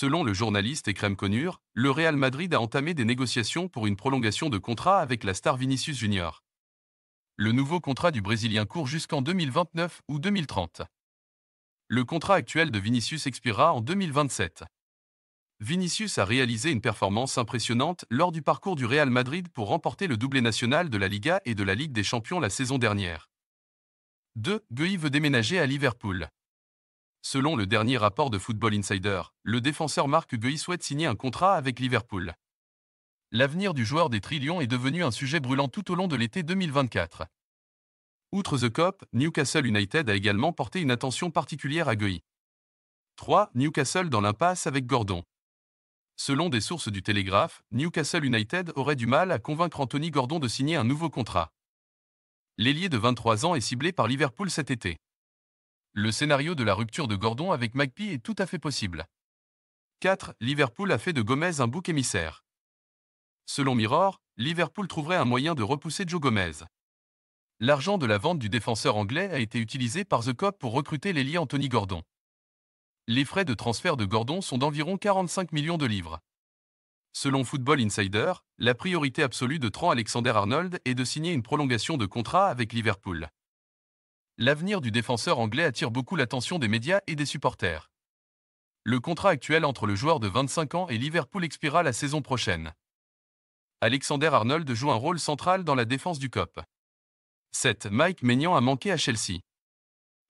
Selon le journaliste Ekrem Konur, le Real Madrid a entamé des négociations pour une prolongation de contrat avec la star Vinicius Junior. Le nouveau contrat du Brésilien court jusqu'en 2029 ou 2030. Le contrat actuel de Vinicius expirera en 2027. Vinicius a réalisé une performance impressionnante lors du parcours du Real Madrid pour remporter le doublé national de la Liga et de la Ligue des Champions la saison dernière. 2. Gueye veut déménager à Liverpool. Selon le dernier rapport de Football Insider, le défenseur Marc Guehi souhaite signer un contrat avec Liverpool. L'avenir du joueur des Trillions est devenu un sujet brûlant tout au long de l'été 2024. Outre The Cop, Newcastle United a également porté une attention particulière à Guehi. 3. Newcastle dans l'impasse avec Gordon. Selon des sources du Télégraphe, Newcastle United aurait du mal à convaincre Anthony Gordon de signer un nouveau contrat. L'ailier de 23 ans est ciblé par Liverpool cet été. Le scénario de la rupture de Gordon avec Magpie est tout à fait possible. 4. Liverpool a fait de Gomez un bouc émissaire. Selon Mirror, Liverpool trouverait un moyen de repousser Joe Gomez. L'argent de la vente du défenseur anglais a été utilisé par The Cop pour recruter l'ailier Anthony Gordon. Les frais de transfert de Gordon sont d'environ 45 millions de livres. Selon Football Insider, la priorité absolue de Trent Alexander-Arnold est de signer une prolongation de contrat avec Liverpool l'avenir du défenseur anglais attire beaucoup l'attention des médias et des supporters. Le contrat actuel entre le joueur de 25 ans et Liverpool expira la saison prochaine. Alexander Arnold joue un rôle central dans la défense du COP. 7. Mike Maignan a manqué à Chelsea.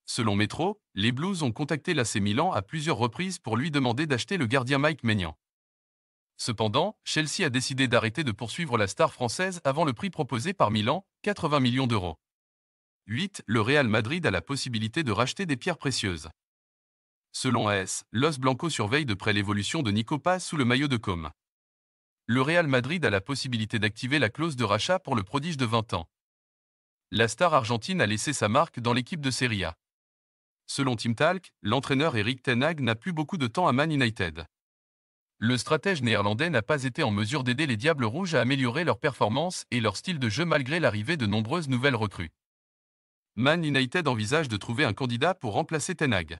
Selon Metro, les Blues ont contacté l'AC Milan à plusieurs reprises pour lui demander d'acheter le gardien Mike Maignan. Cependant, Chelsea a décidé d'arrêter de poursuivre la star française avant le prix proposé par Milan, 80 millions d'euros. 8. Le Real Madrid a la possibilité de racheter des pierres précieuses. Selon AS, Los Blanco surveille de près l'évolution de Nicopa sous le maillot de Com. Le Real Madrid a la possibilité d'activer la clause de rachat pour le prodige de 20 ans. La star argentine a laissé sa marque dans l'équipe de Serie A. Selon Tim Talk, l'entraîneur Eric Tenag n'a plus beaucoup de temps à Man United. Le stratège néerlandais n'a pas été en mesure d'aider les Diables Rouges à améliorer leur performance et leur style de jeu malgré l'arrivée de nombreuses nouvelles recrues. Man United envisage de trouver un candidat pour remplacer Tenag.